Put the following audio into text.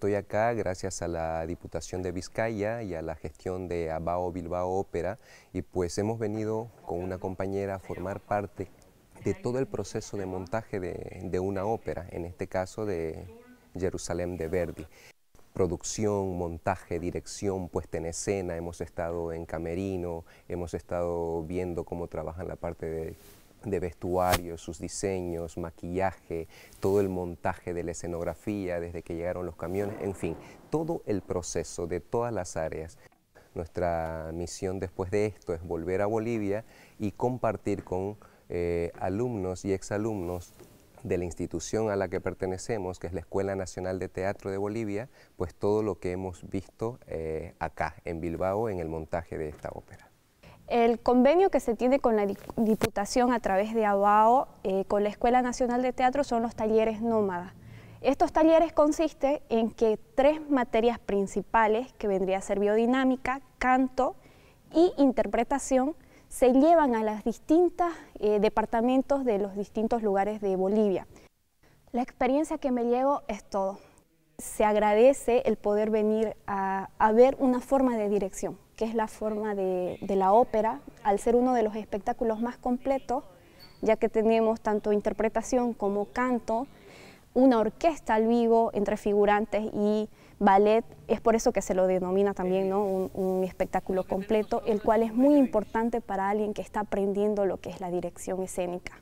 Estoy acá gracias a la Diputación de Vizcaya y a la gestión de Abao Bilbao Ópera y pues hemos venido con una compañera a formar parte de todo el proceso de montaje de, de una ópera, en este caso de Jerusalén de Verdi producción, montaje, dirección, puesta en escena, hemos estado en camerino, hemos estado viendo cómo trabajan la parte de de vestuario, sus diseños, maquillaje, todo el montaje de la escenografía desde que llegaron los camiones, en fin, todo el proceso de todas las áreas. Nuestra misión después de esto es volver a Bolivia y compartir con eh, alumnos y exalumnos de la institución a la que pertenecemos, que es la Escuela Nacional de Teatro de Bolivia, pues todo lo que hemos visto eh, acá en Bilbao en el montaje de esta ópera. El convenio que se tiene con la Diputación a través de ABAO, eh, con la Escuela Nacional de Teatro, son los talleres nómadas. Estos talleres consisten en que tres materias principales, que vendría a ser biodinámica, canto y interpretación, se llevan a los distintos eh, departamentos de los distintos lugares de Bolivia. La experiencia que me llevo es todo se agradece el poder venir a, ver una forma de dirección, que es la forma de, la ópera, al ser uno de los espectáculos más completos, ya que tenemos tanto interpretación como canto, una orquesta al vivo entre figurantes y ballet, es por eso que se lo denomina también un espectáculo completo, el cual es muy importante para alguien que está aprendiendo lo que es la dirección escénica.